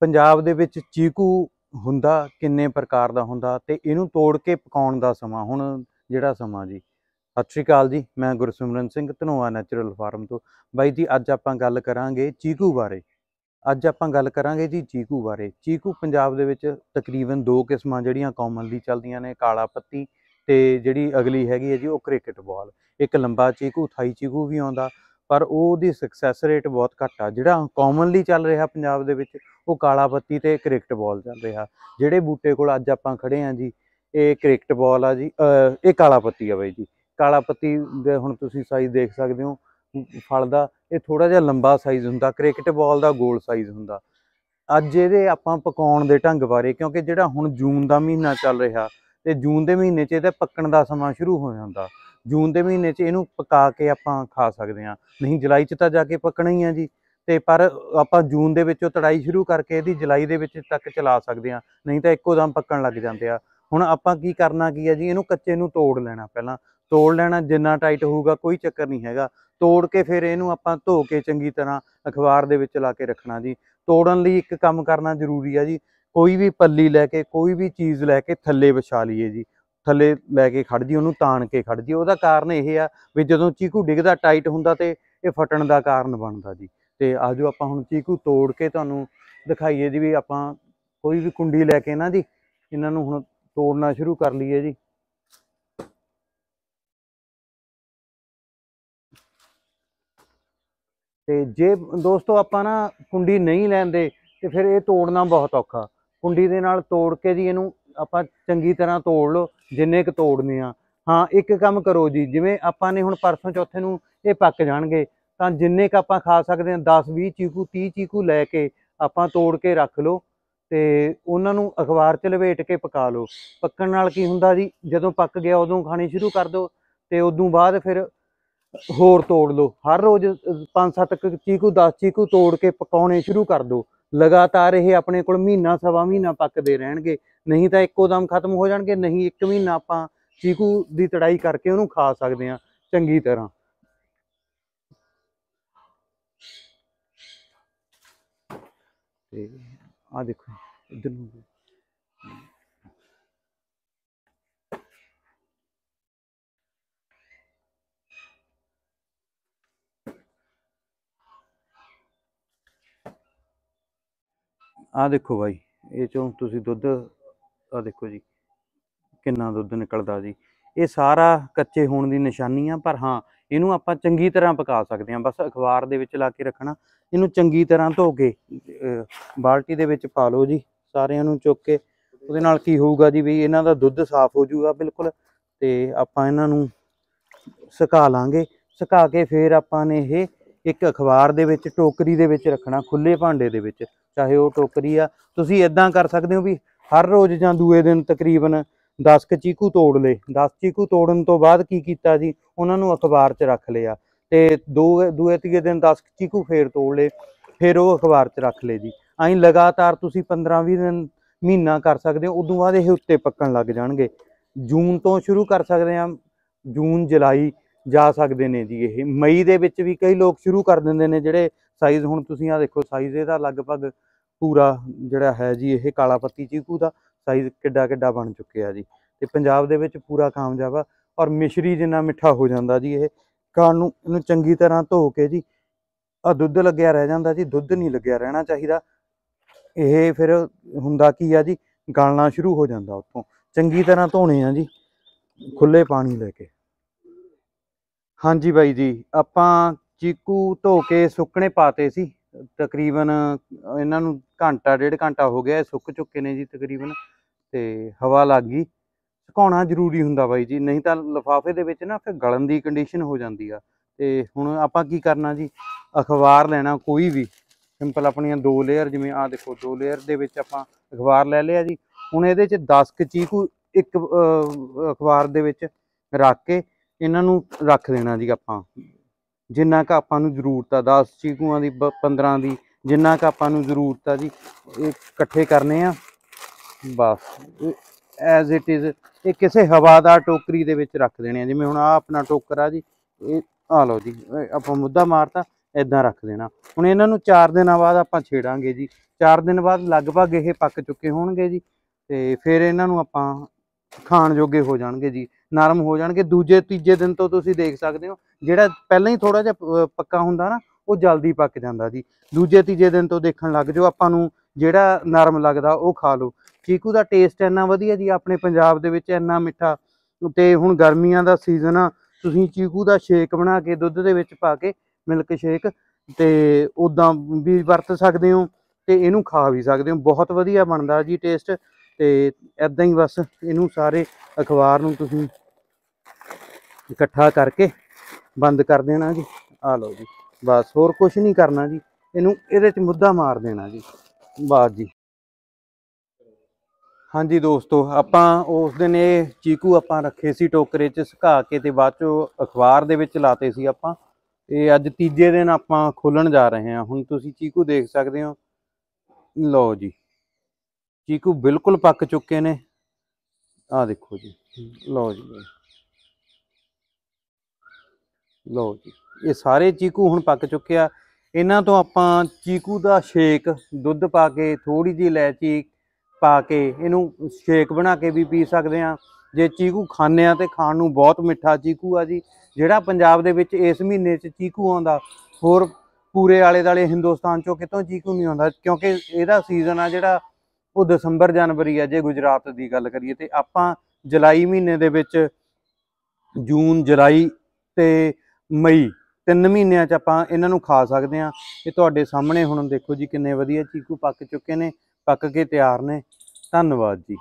ਪੰਜਾਬ ਦੇ ਵਿੱਚ ਚੀਕੂ ਹੁੰਦਾ ਕਿੰਨੇ ਪ੍ਰਕਾਰ ਦਾ ਹੁੰਦਾ ਤੇ ਇਹਨੂੰ ਤੋੜ ਕੇ ਪਕਾਉਣ ਦਾ ਸਮਾਂ ਹੁਣ ਜਿਹੜਾ ਸਮਾਂ ਜੀ ਸਤਿ ਸ਼੍ਰੀ ਅਕਾਲ ਜੀ ਮੈਂ ਗੁਰਸਿਮਰਨ ਸਿੰਘ ਧਨੋਆ ਨੇਚਰਲ ਫਾਰਮ ਤੋਂ ਬਾਈ ਜੀ ਅੱਜ ਆਪਾਂ ਗੱਲ ਕਰਾਂਗੇ ਚੀਕੂ ਬਾਰੇ ਅੱਜ ਆਪਾਂ ਗੱਲ ਕਰਾਂਗੇ ਜੀ ਚੀਕੂ ਬਾਰੇ ਚੀਕੂ ਪੰਜਾਬ ਦੇ ਵਿੱਚ ਤਕਰੀਬਨ ਦੋ ਕਿਸਮਾਂ ਜਿਹੜੀਆਂ ਕਾਮਨਲੀ ਚੱਲਦੀਆਂ ਨੇ ਕਾਲਾ ਪੱਤੀ ਤੇ ਜਿਹੜੀ ਅਗਲੀ ਹੈਗੀ ਹੈ ਜੀ ਉਹ ਕ੍ਰਿਕਟ ਬਾਲ ਇੱਕ ਲੰਬਾ ਚੀਕੂ ਥਾਈ ਚੀਕੂ ਵੀ ਆਉਂਦਾ ਪਰ ਉਹਦੀ ਸਕਸੈਸ ਰੇਟ ਬਹੁਤ ਘੱਟ ਆ ਜਿਹੜਾ ਕਾਮਨਲੀ ਚੱਲ ਰਿਹਾ ਪੰਜਾਬ ਦੇ ਵਿੱਚ ਉਹ ਕਾਲਾ ਬੱਤੀ ਤੇ ਕ੍ਰਿਕਟ ਬਾਲ ਚੱਲ ਰਿਹਾ ਜਿਹੜੇ ਬੂਟੇ ਕੋਲ ਅੱਜ ਆਪਾਂ ਖੜੇ ਆ ਜੀ ਇਹ ਕ੍ਰਿਕਟ ਬਾਲ ਆ ਜੀ ਇਹ ਕਾਲਾ ਪੱਤੀ ਆ ਬਾਈ ਜੀ ਕਾਲਾ ਪੱਤੀ ਦੇ ਹੁਣ ਤੁਸੀਂ ਸਾਈਜ਼ ਦੇਖ ਸਕਦੇ ਹੋ ਫਲ ਦਾ ਇਹ ਥੋੜਾ ਜਿਹਾ ਲੰਬਾ ਸਾਈਜ਼ ਹੁੰਦਾ ਕ੍ਰਿਕਟ ਬਾਲ ਦਾ ਗੋਲ ਸਾਈਜ਼ ਹੁੰਦਾ ਅੱਜ ਇਹਦੇ ਆਪਾਂ ਪਕਾਉਣ ਦੇ ਢੰਗ ਬਾਰੇ ਕਿਉਂਕਿ ਜਿਹੜਾ ਹੁਣ ਜੂਨ ਦਾ ਮਹੀਨਾ ਚੱਲ ਰਿਹਾ ਤੇ ਜੂਨ ਦੇ ਮਹੀਨੇ 'ਚ ਇਹਦਾ ਪੱਕਣ ਦਾ ਸਮਾਂ ਸ਼ੁਰੂ ਹੋ ਜਾਂਦਾ ਜੂਨ ਦੇ ਮਹੀਨੇ 'ਚ ਇਹਨੂੰ ਪਕਾ ਕੇ ਆਪਾਂ ਖਾ ਸਕਦੇ ਆ ਨਹੀਂ ਜੁਲਾਈ 'ਚ ਤਾਂ ਜਾ ਕੇ ਪੱਕਣਾ ਹੀ ਆ ਜੀ ਤੇ ਪਰ ਆਪਾਂ ਜੂਨ ਦੇ ਵਿੱਚੋਂ ਤੜਾਈ ਸ਼ੁਰੂ ਕਰਕੇ ਇਹਦੀ ਜੁਲਾਈ ਦੇ ਵਿੱਚ ਤੱਕ ਚਲਾ ਸਕਦੇ ਆ ਨਹੀਂ ਤਾਂ ਇੱਕੋ ਦਮ ਪੱਕਣ ਲੱਗ ਜਾਂਦੇ ਆ ਹੁਣ ਆਪਾਂ ਕੀ ਕਰਨਾ ਕੀ ਆ ਜੀ ਇਹਨੂੰ ਕੱਚੇ ਨੂੰ ਤੋੜ ਲੈਣਾ ਪਹਿਲਾਂ ਤੋੜ ਲੈਣਾ ਜਿੰਨਾ ਟਾਈਟ ਹੋਊਗਾ ਕੋਈ ਚੱਕਰ ਨਹੀਂ ਹੈਗਾ ਤੋੜ ਕੇ ਫਿਰ ਇਹਨੂੰ ਆਪਾਂ ਧੋ ਕੇ ਚੰਗੀ ਤਰ੍ਹਾਂ ਅਖਬਾਰ ਦੇ ਵਿੱਚ ਲਾ ਕੇ ਰੱਖਣਾ ਜੀ ਤੋੜਨ ਲਈ ਇੱਕ ਕੰਮ ਕਰਨਾ ਜ਼ਰੂਰੀ ਆ ਜੀ ਕੋਈ ਵੀ ਪੱਲੀ ਲੈ ਕੇ ਕੋਈ ਵੀ ਚੀਜ਼ ਲੈ ਕੇ ਥੱਲੇ ਵਿਛਾ ਲਈਏ ਜੀ ਥੱਲੇ ਲੈ ਕੇ ਖੜ ਜੀ ਉਹਨੂੰ ਤਾਣ ਕੇ ਖੜ ਜੀ ਉਹਦਾ ਕਾਰਨ ਇਹ ਆ ਵੀ ਜਦੋਂ ਚੀਕੂ ਡਿੱਗਦਾ ਟਾਈਟ ਹੁੰਦਾ ਤੇ ਇਹ ਫਟਣ ਦਾ ਕਾਰਨ ਬਣਦਾ ਜੀ ਤੇ ਆਜੋ ਆਪਾਂ ਹੁਣ ਚੀਕੂ ਤੋੜ ਕੇ ਤੁਹਾਨੂੰ ਦਿਖਾਈਏ ਜੀ ਵੀ ਆਪਾਂ ਕੋਈ ਵੀ ਕੁੰਡੀ ਲੈ ਕੇ ਨਾ ਜੀ ਇਹਨਾਂ ਨੂੰ ਹੁਣ ਤੋੜਨਾ ਸ਼ੁਰੂ ਕਰ ਲਈਏ ਜੀ ਤੇ ਜੇ ਦੋਸਤੋ ਆਪਾਂ ਨਾ ਕੁੰਡੀ ਨਹੀਂ ਲੈਂਦੇ ਤੇ ਫਿਰ ਇਹ ਤੋੜਨਾ ਬਹੁਤ ਔਖਾ ਕੁੰਡੀ ਦੇ ਨਾਲ ਤੋੜ ਕੇ ਜੀ ਇਹਨੂੰ ਆਪਾਂ ਚੰਗੀ ਤਰ੍ਹਾਂ ਤੋੜ ਲਓ ਜਿੰਨੇ ਕ ਤੋੜਨੇ ਆ ਹਾਂ ਇੱਕ ਕੰਮ ਕਰੋ ਜੀ ਜਿਵੇਂ ਆਪਾਂ ਨੇ ਹੁਣ ਪਰਸੋਂ ਚੌਥੇ ਨੂੰ ਇਹ ਪੱਕ ਜਾਣਗੇ ਤਾਂ ਜਿੰਨੇ ਕ ਆਪਾਂ ਖਾ ਸਕਦੇ ਆ 10 20 ਚੀਕੂ 30 ਚੀਕੂ ਲੈ ਕੇ ਆਪਾਂ ਤੋੜ ਕੇ ਰੱਖ ਲਓ ਤੇ ਉਹਨਾਂ ਨੂੰ ਅਖਬਾਰ 'ਚ ਲਵੇਟ ਕੇ ਪਕਾ ਲਓ ਪੱਕਣ ਨਾਲ ਕੀ ਹੁੰਦਾ ਜੀ ਜਦੋਂ ਪੱਕ ਗਿਆ ਉਦੋਂ ਖਾਣੀ ਸ਼ੁਰੂ ਕਰ ਦਿਓ ਤੇ ਉਦੋਂ ਬਾਅਦ ਫਿਰ ਹੋਰ ਤੋੜ ਲਓ ਹਰ ਰੋਜ਼ 5-7 ਚੀਕੂ 10 ਚੀਕੂ ਤੋੜ ਕੇ ਪਕਾਉਣੇ ਸ਼ੁਰੂ ਕਰ ਦਿਓ ਲਗਾਤਾਰ ਇਹ ਆਪਣੇ ਕੋਲ ਮਹੀਨਾ ਸਵਾ ਮਹੀਨਾ ਪੱਕਦੇ ਰਹਿਣਗੇ ਨਹੀਂ ਤਾਂ ਇੱਕੋ ਦਮ ਖਤਮ ਹੋ ਜਾਣਗੇ ਨਹੀਂ ਇੱਕ ਮਹੀਨਾ ਆਪਾਂ ਚੀਕੂ ਦੀ ਤੜਾਈ ਕਰਕੇ ਉਹਨੂੰ ਖਾ ਸਕਦੇ ਆ ਚੰਗੀ ਤਰ੍ਹਾਂ ਤੇ ਆ ਦੇਖੋ ਇਧਰ ਨੂੰ ਆ ਦੇਖੋ ਬਾਈ ਇਹ ਚੋਂ ਤੁਸੀਂ ਦੁੱਧ ਆ ਦੇਖੋ ਜੀ ਕਿੰਨਾ ਦੁੱਧ ਨਿਕਲਦਾ ਜੀ ਇਹ ਸਾਰਾ ਕੱਚੇ ਹੋਣ ਦੀ ਨਿਸ਼ਾਨੀ ਆ ਪਰ ਹਾਂ ਇਹਨੂੰ ਆਪਾਂ ਚੰਗੀ ਤਰ੍ਹਾਂ ਪਕਾ ਸਕਦੇ ਹਾਂ ਬਸ ਅਖਬਾਰ ਦੇ ਵਿੱਚ ਲਾ ਕੇ ਰੱਖਣਾ ਇਹਨੂੰ ਚੰਗੀ ਤਰ੍ਹਾਂ ਧੋ ਕੇ ਬਾਲਟੀ ਦੇ ਵਿੱਚ ਪਾ ਲਓ ਜੀ ਸਾਰਿਆਂ ਨੂੰ ਚੁੱਕ ਕੇ ਉਹਦੇ ਨਾਲ ਕੀ ਹੋਊਗਾ ਜੀ ਵੀ ਇਹਨਾਂ ਦਾ ਦੁੱਧ ਸਾਫ਼ ਹੋ ਜਾਊਗਾ ਬਿਲਕੁਲ ਤੇ ਆਪਾਂ ਇਹਨਾਂ ਨੂੰ ਸੁਕਾ ਲਾਂਗੇ ਸੁਕਾ ਕੇ ਫਿਰ ਆਪਾਂ ਨੇ ਇਹ ਇੱਕ ਅਖਬਾਰ ਦੇ ਵਿੱਚ ਟੋਕਰੀ ਦੇ ਵਿੱਚ ਰੱਖਣਾ ਖੁੱਲੇ ਭਾਂਡੇ ਦੇ ਵਿੱਚ ਚਾਹੇ ਉਹ ਟੋਕਰੀ ਆ ਤੁਸੀਂ ਇਦਾਂ ਕਰ ਸਕਦੇ ਹੋ ਵੀ ਹਰ ਰੋਜ਼ ਜਾਂ ਦੂਏ ਦਿਨ ਤਕਰੀਬਨ 10 ਕ ਚੀਕੂ ਤੋੜ ਲੇ 10 ਚੀਕੂ ਤੋੜਨ ਤੋਂ ਬਾਅਦ ਕੀ ਕੀਤਾ ਜੀ ਉਹਨਾਂ ਨੂੰ ਅਖਬਾਰ 'ਚ ਰੱਖ ਲਿਆ ਤੇ ਦੋ ਦੂਏ ਤੀਏ ਦਿਨ 10 ਚੀਕੂ ਫੇਰ ਤੋੜ ਲੇ ਫੇਰ ਉਹ ਅਖਬਾਰ 'ਚ ਰੱਖ ਲੇ ਜੀ ਐਂ ਲਗਾਤਾਰ ਤੁਸੀਂ 15-20 ਦਿਨ ਮਹੀਨਾ ਕਰ ਸਕਦੇ ਹੋ ਉਦੋਂ ਬਾਅਦ ਇਹ ਉੱਤੇ ਪੱਕਣ ਲੱਗ ਜਾਣਗੇ ਜੂਨ ਤੋਂ ਸ਼ੁਰੂ ਕਰ ਸਕਦੇ ਆ ਜੂਨ ਜੁਲਾਈ ਜਾ ਸਕਦੇ ਨੇ ਜੀ ਇਹ ਮਈ ਦੇ ਵਿੱਚ ਵੀ ਕਈ ਲੋਕ ਸ਼ੁਰੂ ਕਰ ਦਿੰਦੇ ਨੇ ਜਿਹੜੇ ਸਾਈਜ਼ ਹੁਣ ਤੁਸੀਂ ਆ ਦੇਖੋ ਸਾਈਜ਼ ਇਹਦਾ ਲਗਭਗ ਪੂਰਾ ਜਿਹੜਾ ਹੈ ਜੀ ਇਹ ਕਾਲਾ ਪੱਤੀ ਚੀਕੂ ਦਾ ਸਾਈਜ਼ ਕਿੱਡਾ ਕਿੱਡਾ ਬਣ ਚੁੱਕਿਆ ਜੀ ਤੇ ਪੰਜਾਬ ਦੇ ਵਿੱਚ ਪੂਰਾ ਕਾਮਯਾਬ ਆ ਔਰ ਮਿਸ਼ਰੀ ਜਿੰਨਾ ਮਿੱਠਾ ਹੋ ਜਾਂਦਾ ਜੀ ਇਹ ਕਾਣ ਨੂੰ ਇਹਨੂੰ ਚੰਗੀ ਤਰ੍ਹਾਂ ਧੋ ਕੇ ਜੀ ਆ ਦੁੱਧ ਲੱਗਿਆ ਰਹਿ ਜਾਂਦਾ ਜੀ ਦੁੱਧ ਨਹੀਂ ਲੱਗਿਆ ਰਹਿਣਾ ਚਾਹੀਦਾ ਇਹ ਫਿਰ ਹੁੰਦਾ ਕੀ ਆ ਜੀ ਗਲਣਾ ਸ਼ੁਰੂ ਹੋ ਜਾਂਦਾ ਉੱਥੋਂ ਚੰਗੀ ਤਰ੍ਹਾਂ ਧੋਣੇ ਆ ਜੀ ਖੁੱਲੇ ਪਾਣੀ ਲੈ ਕੇ ਹਾਂਜੀ ਬਾਈ ਜੀ ਆਪਾਂ ਚੀਕੂ ਧੋ ਕੇ ਸੁੱਕਣੇ ਪਾਤੇ ਸੀ ਤਕਰੀਬਨ ਇਹਨਾਂ ਨੂੰ ਘੰਟਾ ਡੇਢ ਘੰਟਾ ਹੋ ਗਿਆ ਸੁੱਕ ਚੁੱਕੇ ਨੇ ਜੀ ਤਕਰੀਬਨ ਤੇ ਹਵਾ ਲੱਗ ਗਈ ਸੁਕਾਉਣਾ ਜ਼ਰੂਰੀ ਹੁੰਦਾ ਬਾਈ ਜੀ ਨਹੀਂ ਤਾਂ ਲਫਾਫੇ ਦੇ ਵਿੱਚ ਨਾ ਫਿਰ ਗਲਣ ਦੀ ਕੰਡੀਸ਼ਨ ਹੋ ਜਾਂਦੀ ਆ ਤੇ ਹੁਣ ਆਪਾਂ ਕੀ ਕਰਨਾ ਜੀ ਅਖਬਾਰ ਲੈਣਾ ਕੋਈ ਵੀ ਸਿੰਪਲ ਆਪਣੀਆਂ ਦੋ ਲੇਅਰ ਜਿਵੇਂ ਆ ਦੇਖੋ ਦੋ ਲੇਅਰ ਦੇ ਵਿੱਚ ਆਪਾਂ ਅਖਬਾਰ ਲੈ ਲਿਆ ਜੀ ਹੁਣ ਇਹਦੇ ਚ 10 ਕ ਚੀਕੂ ਇੱਕ ਅਖਬਾਰ ਦੇ ਵਿੱਚ ਰੱਖ ਕੇ ਇਹਨਾਂ ਨੂੰ ਰੱਖ ਦੇਣਾ ਜੀ ਆਪਾਂ ਜਿੰਨਾ ਕ ਆਪਾਂ ਨੂੰ ਜ਼ਰੂਰਤ ਆ 10 ਚੀਕੂਆਂ ਦੀ 15 ਦੀ ਜਿੰਨਾ ਕ ਆਪਾਂ ਨੂੰ ਜ਼ਰੂਰਤ ਆ ਜੀ ਇਹ ਇਕੱਠੇ ਕਰਨੇ ਆ ਬਸ ਐਜ਼ ਇਟ ਇਜ਼ ਇਹ ਕਿਸੇ ਹਵਾਦਾਰ ਟੋਕਰੀ ਦੇ ਵਿੱਚ ਰੱਖ ਦੇਣੇ ਆ ਜਿਵੇਂ ਹੁਣ ਆ ਆਪਣਾ ਟੋਕਰ ਆ ਜੀ ਇਹ ਆ ਲਓ ਜੀ ਆਪਾਂ ਮੁੱਦਾ ਮਾਰਤਾ ਇਦਾਂ ਰੱਖ ਦੇਣਾ ਹੁਣ ਇਹਨਾਂ ਨੂੰ 4 ਦਿਨਾਂ ਬਾਅਦ ਆਪਾਂ ਛੇੜਾਂਗੇ ਜੀ 4 ਦਿਨ ਬਾਅਦ ਲਗਭਗ ਇਹ ਪੱਕ ਚੁੱਕੇ ਹੋਣਗੇ ਜੀ ਤੇ ਫਿਰ ਇਹਨਾਂ ਨੂੰ ਆਪਾਂ ਖਾਣ ਜੋਗੇ ਹੋ ਜਾਣਗੇ ਜੀ ਨਰਮ ਹੋ ਜਾਣਗੇ ਦੂਜੇ ਤੀਜੇ ਦਿਨ ਤੋਂ ਤੁਸੀਂ ਦੇਖ ਸਕਦੇ ਹੋ ਜਿਹੜਾ ਪਹਿਲਾਂ ਹੀ ਥੋੜਾ ਜਿਹਾ ਪੱਕਾ ਹੁੰਦਾ ਨਾ ਉਹ ਜਲਦੀ ਪੱਕ ਜਾਂਦਾ ਜੀ ਦੂਜੇ ਤੀਜੇ ਦਿਨ ਤੋਂ ਦੇਖਣ ਲੱਗ ਜਾਓ ਆਪਾਂ ਨੂੰ ਜਿਹੜਾ ਨਰਮ ਲੱਗਦਾ ਉਹ ਖਾ ਲਓ ਚੀਕੂ ਦਾ ਟੇਸਟ ਇੰਨਾ ਵਧੀਆ ਜੀ ਆਪਣੇ ਪੰਜਾਬ ਦੇ ਵਿੱਚ ਇੰਨਾ ਮਿੱਠਾ ਤੇ ਹੁਣ ਗਰਮੀਆਂ ਦਾ ਸੀਜ਼ਨ ਆ ਤੁਸੀਂ ਚੀਕੂ ਦਾ ਸ਼ੇਕ ਬਣਾ ਕੇ ਦੁੱਧ ਦੇ ਵਿੱਚ ਪਾ ਕੇ ਮਿਲਕ ਸ਼ੇਕ ਤੇ ਉਦਾਂ ਵੀ ਵਰਤ ਸਕਦੇ ਹੋ ਤੇ ਇਹਨੂੰ ਖਾ ਵੀ ਸਕਦੇ ਹੋ ਬਹੁਤ ਵਧੀਆ ਬਣਦਾ ਜੀ ਟੇਸਟ ਤੇ ਐਦਾਂ ਹੀ ਬਸ ਇਹਨੂੰ ਸਾਰੇ ਅਖਬਾਰ ਨੂੰ ਤੁਸੀਂ ਇਕੱਠਾ ਕਰਕੇ ਬੰਦ ਕਰ ਦੇਣਾ ਜੀ ਆ ਲਓ ਜੀ ਬਸ ਹੋਰ ਕੁਝ ਨਹੀਂ ਕਰਨਾ ਜੀ ਇਹਨੂੰ ਇਹਦੇ 'ਚ ਮੁੱਦਾ ਮਾਰ ਦੇਣਾ ਜੀ ਬਾਸ ਜੀ ਹਾਂਜੀ ਦੋਸਤੋ ਆਪਾਂ ਉਸ ਦਿਨ ਇਹ ਚੀਕੂ ਆਪਾਂ ਰੱਖੇ ਸੀ ਟੋਕਰੇ 'ਚ ਸੁਕਾ ਕੇ ਤੇ ਬਾਅਦ 'ਚੋਂ ਅਖਬਾਰ ਦੇ ਵਿੱਚ ਲਾਤੇ ਸੀ ਆਪਾਂ ਇਹ ਅੱਜ ਤੀਜੇ ਦਿਨ ਆਪਾਂ ਖੋਲਣ ਜਾ ਰਹੇ ਹਾਂ ਹੁਣ ਤੁਸੀਂ ਚੀਕੂ ਦੇਖ ਸਕਦੇ ਹੋ ਲਓ ਜੀ ਚੀਕੂ ਬਿਲਕੁਲ ਪੱਕ ਚੁੱਕੇ ਨੇ ਆ ਦੇਖੋ ਜੀ ਲਓ ਜੀ ਲਓ ਜੀ ਇਹ ਸਾਰੇ ਚੀਕੂ ਹੁਣ ਪੱਕ ਚੁੱਕੇ ਆ ਇਹਨਾਂ ਤੋਂ ਆਪਾਂ ਚੀਕੂ ਦਾ ਸ਼ੇਕ ਦੁੱਧ ਪਾ ਕੇ ਥੋੜੀ ਜੀ ਇਲਾਇਚੀ ਪਾ ਕੇ ਇਹਨੂੰ ਸ਼ੇਕ ਬਣਾ ਕੇ ਵੀ ਪੀ ਸਕਦੇ ਆ ਜੇ ਚੀਕੂ ਖਾਣੇ ਆ ਤੇ ਖਾਣ ਨੂੰ ਬਹੁਤ ਮਿੱਠਾ ਚੀਕੂ ਆ ਜੀ ਜਿਹੜਾ ਪੰਜਾਬ ਦੇ ਵਿੱਚ ਇਸ ਮਹੀਨੇ 'ਚ ਚੀਕੂ ਆਉਂਦਾ ਹੋਰ ਪੂਰੇ ਆਲੇ ਦਾਲੇ ਹਿੰਦੁਸਤਾਨ 'ਚੋਂ ਕਿਤੋਂ ਚੀਕੂ ਨਹੀਂ ਆਉਂਦਾ ਕਿਉਂਕਿ ਇਹਦਾ ਸੀਜ਼ਨ ਆ ਜਿਹੜਾ ਉਹ ਦਸੰਬਰ ਜਨਵਰੀ ਆ ਜੇ ਗੁਜਰਾਤ ਦੀ ਗੱਲ ਕਰੀਏ ਤੇ ਆਪਾਂ ਜੁਲਾਈ ਮਹੀਨੇ ਦੇ ਵਿੱਚ ਜੂਨ ਜੁਲਾਈ ਤੇ ਮਈ ਤਿੰਨ ਮਹੀਨਿਆਂ 'ਚ ਆਪਾਂ ਇਹਨਾਂ ਨੂੰ ਖਾ ਸਕਦੇ ਆ ਇਹ ਤੁਹਾਡੇ ਸਾਹਮਣੇ ਹੁਣ ਦੇਖੋ ਜੀ ਕਿੰਨੇ ਵਧੀਆ ਚੀਕੂ ਪੱਕ ਚੁੱਕੇ ਨੇ ਪੱਕ ਕੇ ਤਿਆਰ ਨੇ ਧੰਨਵਾਦ ਜੀ